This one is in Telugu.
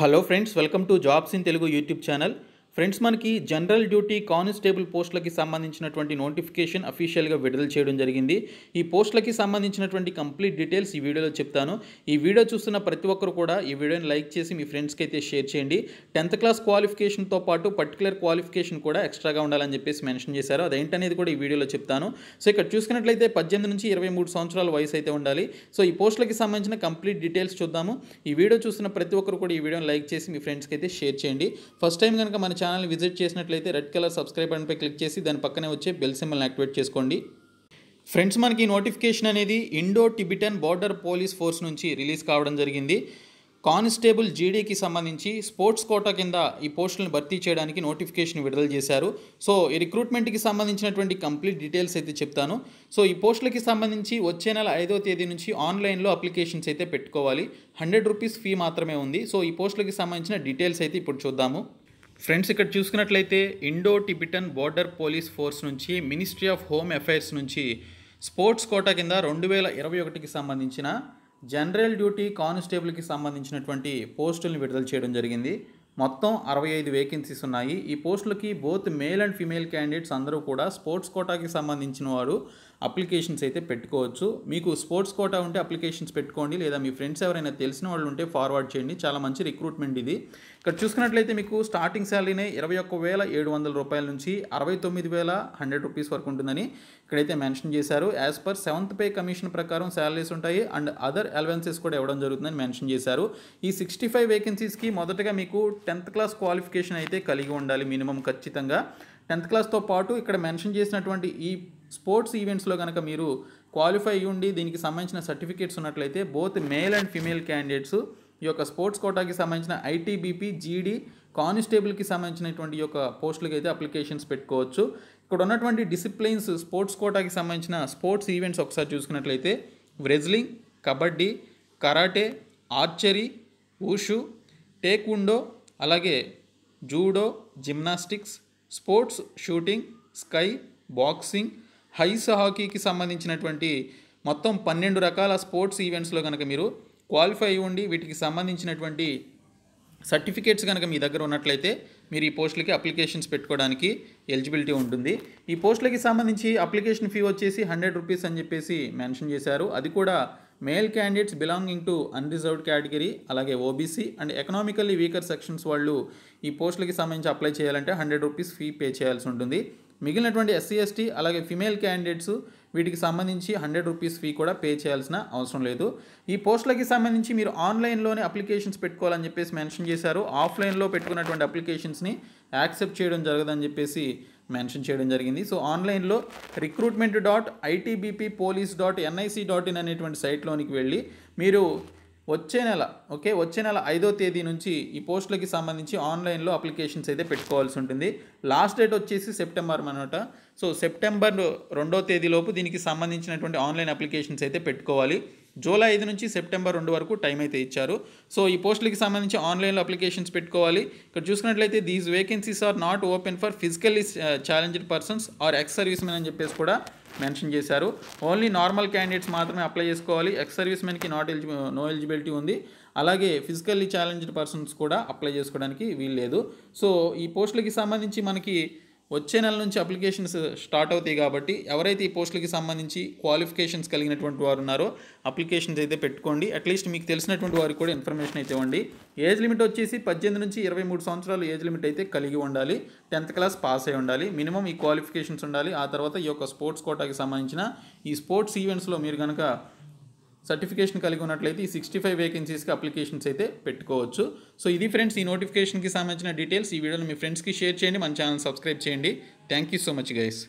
hello friends welcome to jobs in Telugu YouTube channel friends మనకి జనరల్ డ్యూటీ కానిస్టేబుల్ పోస్టులకి సంబంధించినటువంటి నోటిఫికేషన్ అఫీషియల్గా విడుదల చేయడం జరిగింది ఈ పోస్టులకి సంబంధించినటువంటి కంప్లీట్ డీటెయిల్స్ ఈ వీడియోలో చెప్తాను ఈ వీడియో చూస్తున్న ప్రతి ఒక్కరు కూడా ఈ వీడియోని లైక్ చేసి మీ ఫ్రెండ్స్కి అయితే షేర్ చేయండి టెన్త్ క్లాస్ క్వాలిఫికేషన్తో పాటు పర్టికులర్ క్వాలిఫికేషన్ కూడా ఎక్స్ట్రాగా ఉండాలని చెప్పేసి మెన్షన్ చేశారు అదేంటనేది కూడా ఈ వీడియోలో చెప్తాను సో ఇక్కడ చూసుకున్నట్లయితే పద్దెనిమిది నుంచి ఇరవై మూడు సంవత్సరాల వయసు అయితే ఉండాలి సో ఈ పోస్టులకి సంబంధించిన కంప్లీట్ డీటెయిల్స్ చూద్దాము ఈ వీడియో చూస్తున్న ప్రతి ఒక్కరు కూడా ఈ వీడియోని లైక్ చేసి మీ ఫ్రెండ్స్కి అయితే షేర్ చేయండి ఫస్ట్ టైం కనుక మన ఛానల్ ఛానల్ విజిట్ చేసినట్లయితే రెడ్ కలర్ సబ్స్క్రైబ్ బటన్పై క్లిక్ చేసి దాని పక్కనే వచ్చే బెల్ సింబల్ని యాక్టివేట్ చేసుకోండి ఫ్రెండ్స్ మనకి నోటిఫికేషన్ అనేది Indo Tibetan border police force నుంచి రిలీజ్ కావడం జరిగింది కానిస్టేబుల్ జీడీకి సంబంధించి స్పోర్ట్స్ కోటా కింద ఈ పోస్టులను భర్తీ చేయడానికి నోటిఫికేషన్ విడుదల చేశారు సో ఈ రిక్రూట్మెంట్కి సంబంధించినటువంటి కంప్లీట్ డీటెయిల్స్ అయితే చెప్తాను సో ఈ పోస్టులకి సంబంధించి వచ్చే నెల ఐదో తేదీ నుంచి ఆన్లైన్లో అప్లికేషన్స్ అయితే పెట్టుకోవాలి హండ్రెడ్ రూపీస్ ఫీ మాత్రమే ఉంది సో ఈ పోస్టులకి సంబంధించిన డీటెయిల్స్ అయితే ఇప్పుడు చూద్దాము ఫ్రెండ్స్ ఇక్కడ చూసుకున్నట్లయితే Indo Tibetan border police force నుంచి మినిస్ట్రీ ఆఫ్ హోమ్ అఫైర్స్ నుంచి స్పోర్ట్స్ కోటా కింద రెండు వేల ఇరవై ఒకటికి సంబంధించిన జనరల్ డ్యూటీ కానిస్టేబుల్కి సంబంధించినటువంటి పోస్టులను విడుదల చేయడం జరిగింది మొత్తం అరవై ఐదు వేకెన్సీస్ ఉన్నాయి ఈ పోస్టులకి both male and female candidates అందరూ కూడా స్పోర్ట్స్ కోటాకి సంబంధించిన వారు అప్లికేషన్స్ అయితే పెట్టుకోవచ్చు మీకు స్పోర్ట్స్ కోటా ఉంటే అప్లికేషన్స్ పెట్టుకోండి లేదా మీ ఫ్రెండ్స్ ఎవరైనా తెలిసిన వాళ్ళు ఉంటే ఫార్వర్డ్ చేయండి చాలా మంచి రిక్రూట్మెంట్ ఇది ఇక్కడ చూసుకున్నట్లయితే మీకు స్టార్టింగ్ శాలరీనే ఇరవై ఒక్క వేల ఏడు వందల రూపాయల నుంచి అరవై తొమ్మిది వేల హండ్రెడ్ రూపీస్ వరకు ఉంటుందని ఇక్కడైతే మెన్షన్ చేశారు as per seventh pay commission ప్రకారం శాలరీస్ ఉంటాయి అండ్ అదర్ అలవెన్సెస్ కూడా ఇవ్వడం జరుగుతుందని మెన్షన్ చేశారు ఈ సిక్స్టీ ఫైవ్ వేకెన్సీస్కి మొదటగా మీకు టెన్త్ క్లాస్ క్వాలిఫికేషన్ అయితే కలిగి ఉండాలి మినిమం ఖచ్చితంగా టెన్త్ క్లాస్తో పాటు ఇక్కడ మెన్షన్ చేసినటువంటి ఈ స్పోర్ట్స్ ఈవెంట్స్లో కనుక మీరు క్వాలిఫై ఉండి దీనికి సంబంధించిన సర్టిఫికేట్స్ ఉన్నట్లయితే both male and female candidates ఈ యొక్క స్పోర్ట్స్ కోటాకి సంబంధించిన ఐటీబీపీ జీడీ కానిస్టేబుల్కి సంబంధించినటువంటి యొక్క పోస్టులకి అయితే అప్లికేషన్స్ పెట్టుకోవచ్చు ఇక్కడ ఉన్నటువంటి డిసిప్లైన్స్ స్పోర్ట్స్ కోటాకి సంబంధించిన స్పోర్ట్స్ ఈవెంట్స్ ఒకసారి చూసుకున్నట్లయితే wrestling kabaddi karate archery wushu taekwondo అలాగే judo gymnastics sports shooting ski boxing ice హాకీకి సంబంధించినటువంటి మొత్తం పన్నెండు రకాల స్పోర్ట్స్ ఈవెంట్స్లో కనుక మీరు క్వాలిఫై అయి ఉండి వీటికి సంబంధించినటువంటి సర్టిఫికేట్స్ కనుక మీ దగ్గర ఉన్నట్లయితే మీరు ఈ పోస్టులకి అప్లికేషన్స్ పెట్టుకోవడానికి ఎలిజిబిలిటీ ఉంటుంది ఈ పోస్టులకి సంబంధించి అప్లికేషన్ ఫీ వచ్చేసి హండ్రెడ్ రూపీస్ అని చెప్పేసి మెన్షన్ చేశారు అది కూడా male candidates belonging to unreserved category అలాగే OBC and economically weaker sections వాళ్ళు ఈ పోస్టులకి సంబంధించి అప్లై చేయాలంటే హండ్రెడ్ రూపీస్ ఫీ పే చేయాల్సి ఉంటుంది మిగిలినటువంటి ఎస్సీ ఎస్టీ అలాగే ఫిమేల్ క్యాండిడేట్స్ వీటికి సంబంధించి హండ్రెడ్ రూపీస్ ఫీ కూడా పే చేయాల్సిన అవసరం లేదు ఈ పోస్టులకి సంబంధించి మీరు ఆన్లైన్లోనే అప్లికేషన్స్ పెట్టుకోవాలని చెప్పేసి మెన్షన్ చేశారు ఆఫ్లైన్లో పెట్టుకున్నటువంటి అప్లికేషన్స్ని యాక్సెప్ట్ చేయడం జరగదని చెప్పేసి మెన్షన్ చేయడం జరిగింది సో ఆన్లైన్లో recruitment dot ITBP police dot NIC dot in అనేటువంటి సైట్లోనికి వెళ్ళి మీరు వచ్చే నెల ఓకే వచ్చే నెల ఐదో తేదీ నుంచి ఈ పోస్టులకి సంబంధించి ఆన్లైన్లో అప్లికేషన్స్ అయితే పెట్టుకోవాల్సి ఉంటుంది లాస్ట్ డేట్ వచ్చేసి సెప్టెంబర్ అనమాట సో సెప్టెంబర్ రెండో తేదీలోపు దీనికి సంబంధించినటువంటి ఆన్లైన్ అప్లికేషన్స్ అయితే పెట్టుకోవాలి జూలై ఐదు నుంచి సెప్టెంబర్ రెండు వరకు టైం అయితే ఇచ్చారు సో ఈ పోస్టులకి సంబంధించి ఆన్లైన్లో అప్లికేషన్స్ పెట్టుకోవాలి ఇక్కడ చూసుకున్నట్లయితే these vacancies are not open for physically challenged persons or ex service men అని చెప్పేసి కూడా మెన్షన్ చేశారు ఓన్లీ నార్మల్ క్యాండిడేట్స్ మాత్రమే అప్లై చేసుకోవాలి ఎక్స్ సర్వీస్ మెన్కి నాట్ ఎలిజి నో ఎలిజిబిలిటీ ఉంది అలాగే ఫిజికల్లీ ఛాలెంజ్డ్ పర్సన్స్ కూడా అప్లై చేసుకోవడానికి వీలు లేదు సో ఈ పోస్టులకి సంబంధించి మనకి వచ్చే నెల నుంచి అప్లికేషన్స్ స్టార్ట్ అవుతాయి కాబట్టి ఎవరైతే ఈ పోస్టులకి సంబంధించి క్వాలిఫికేషన్స్ కలిగినటువంటి వారు ఉన్నారో అప్లికేషన్స్ అయితే పెట్టుకోండి అట్లీస్ట్ మీకు తెలిసినటువంటి వారికి కూడా ఇన్ఫర్మేషన్ అయితే ఇవ్వండి ఏజ్ లిమిట్ వచ్చేసి పద్దెనిమిది నుంచి ఇరవై మూడు సంవత్సరాలు ఏజ్ లిమిట్ అయితే కలిగి ఉండాలి టెన్త్ క్లాస్ పాస్ అయి ఉండాలి మినిమం ఈ క్వాలిఫికేషన్స్ ఉండాలి ఆ తర్వాత ఈ యొక్క స్పోర్ట్స్ కోటాకి సంబంధించిన ఈ స్పోర్ట్స్ ఈవెంట్స్లో మీరు కనుక సర్టిఫికేషన్ కలిగి ఉన్నట్లయితే ఈ సిక్స్టీ ఫైవ్ వేకెన్సీస్కి అప్లికేషన్స్ అయితే పెట్టుకోవచ్చు సో ఇది ఫ్రెండ్స్ ఈ నోటిఫికేషన్కి సంబంధించిన డీటెయిల్స్ ఈ వీడియోని మీ ఫ్రెండ్స్కి షేర్ చేయండి మన ఛానల్ సబ్స్క్రైబ్ చేయండి thank you so much guys